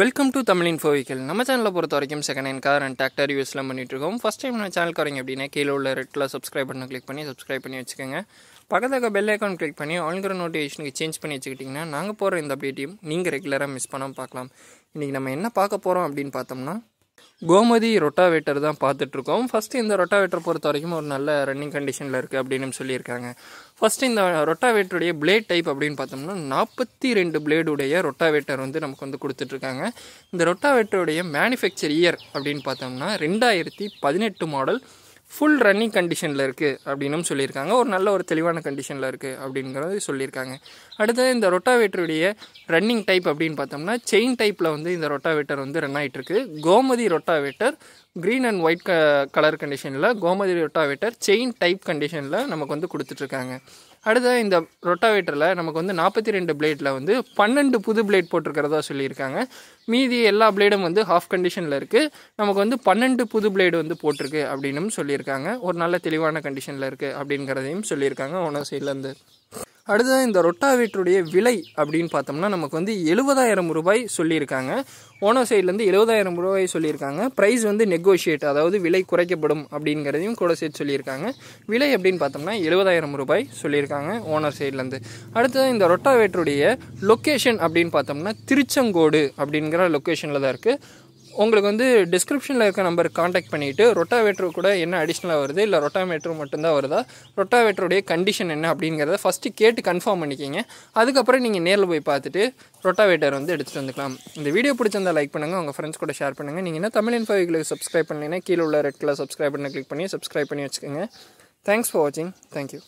welcome to Tamil info vehicle நம்ம சேனலை பொறுத்த வரைக்கும் second hand car and tractor யூஸ்லாம் பண்ணிட்டுருக்கோம் ஃபஸ்ட் டைம் நம்ம சேனல் வரீங்க அப்படின்னா கீழே உள்ள ரெட்டில் சப்ஸ்கிரைப் பண்ணி கிளிக் பண்ணி சப்ஸ்கிரைப் பண்ணி வச்சுக்கோங்க பக்கத்தில் பெல் ஐக்கான் கிளிக் பண்ணி ஆன்கிற நோட்டிஃபிகேஷனுக்கு சேஞ்ச் பண்ணி வச்சுக்கிட்டிங்கன்னா நாங்கள் போகிற இந்த அப்டேட்டையும் நீங்கள் ரெகுலராக மிஸ் பண்ணாமல் பார்க்கலாம் இன்றைக்கி நம்ம என்ன பார்க்க போகிறோம் அப்படின்னு பார்த்தோம்னா கோமதி ரொட்டாவேட்டர் தான் பார்த்துட்ருக்கோம் ஃபஸ்ட்டு இந்த ரொட்டாவேட்டர் பொறுத்த வரைக்கும் ஒரு நல்ல ரன்னிங் கண்டிஷனில் இருக்குது அப்படின்னு சொல்லியிருக்காங்க ஃபஸ்ட்டு இந்த ரொட்டாவேட்டருடைய பிளேட் டைப் அப்படின்னு பார்த்தோம்னா நாற்பத்தி ரெண்டு பிளேடுடைய ரொட்டாவேட்டர் வந்து நமக்கு வந்து கொடுத்துட்ருக்காங்க இந்த ரொட்டாவேட்டருடைய மேனுஃபேக்சர் இயர் அப்படின்னு பார்த்தோம்னா ரெண்டாயிரத்தி பதினெட்டு மாடல் ஃபுல் ரன்னிங் கண்டிஷனில் இருக்குது அப்படின்னும் சொல்லியிருக்காங்க ஒரு நல்ல ஒரு தெளிவான கண்டிஷனில் இருக்குது அப்படிங்கிறது சொல்லியிருக்காங்க அடுத்தது இந்த ரொட்டாவேட்டருடைய ரன்னிங் டைப் அப்படின்னு பார்த்தோம்னா செயின் டைப்பில் வந்து இந்த ரொட்டாவேட்டர் வந்து ரன் ஆகிட்டுருக்கு Gomathi rotavator green and white க கலர் கண்டிஷனில் கோமதி ரொட்டாவேட்டர் செயின் டைப் கண்டிஷனில் நமக்கு வந்து கொடுத்துட்ருக்காங்க அடுத்தது இந்த ரொட்டாவேட்டரில் நமக்கு வந்து நாற்பத்தி ரெண்டு பிளேட்டில் வந்து பன்னெண்டு புது பிளேட் போட்டிருக்கிறதா சொல்லியிருக்காங்க மீதி எல்லா பிளேடும் வந்து ஹாஃப் கண்டிஷனில் இருக்குது நமக்கு வந்து பன்னெண்டு புது பிளேடு வந்து போட்டிருக்கு அப்படின்னு சொல்லியிருக்காங்க ஒரு நல்ல தெளிவான கண்டிஷனில் இருக்குது அப்படிங்கிறதையும் சொல்லியிருக்காங்க ஓனர் சைட்லேருந்து அடுத்தது இந்த வீட்டுடைய விலை அப்படின்னு பார்த்தோம்னா நமக்கு வந்து எழுபதாயிரம் ரூபாய் சொல்லியிருக்காங்க ஓனர் சைட்லேருந்து எழுபதாயிரம் ரூபாய் சொல்லியிருக்காங்க ப்ரைஸ் வந்து நெகோஷியேட் அதாவது விலை குறைக்கப்படும் அப்படிங்கிறதையும் கூட சேர்த்து சொல்லியிருக்காங்க விலை அப்படின்னு பார்த்தோம்னா எழுபதாயிரம் ரூபாய் சொல்லியிருக்காங்க ஓனர் சைட்லேருந்து அடுத்தது இந்த ரொட்டாவேட்டருடைய லொக்கேஷன் அப்படின்னு பார்த்தோம்னா திருச்செங்கோடு அப்படிங்கிற லொக்கேஷனில் தான் இருக்குது உங்களுக்கு வந்து டிஸ்கிரிப்ஷனில் இருக்க நம்பருக்கு காண்டாக்ட் பண்ணிவிட்டு ரொட்டாவேட்ரு கூட என்ன அடிஷ்னலாக வருது இல்லை ரொட்டாவேட்ரு மட்டும்தான் வருதா ரொட்டாவேட்டருடைய கண்டிஷன் என்ன அப்படிங்கிறத ஃபஸ்ட்டு கேட்டு கன்ஃபார்ம் பண்ணிக்கிங்க அதுக்கப்புறம் நீங்கள் நேரில் போய் பார்த்துட்டு ரொட்டாவேட்டர் வந்து எடுத்துகிட்டு வந்துக்கலாம் இந்த வீடியோ பிடிச்சிருந்தா லைக் பண்ணுங்கள் உங்கள் ஃப்ரெண்ட்ஸ் கூட ஷேர் பண்ணுங்கள் நீங்கள் என்ன தமிழ் இன்ஃபோவிகளுக்கு சப்ஸ்கிரைப் பண்ணிங்கன்னா கீழே உள்ள ரெட் கலர் சப்ஸ்கிரைப் பண்ணி கிளிக் பண்ணி சப்ஸ்கிரைப் பண்ணி வச்சுக்கோங்க தேங்க்ஸ் ஃபார் வாட்சிங் தேங்க்யூ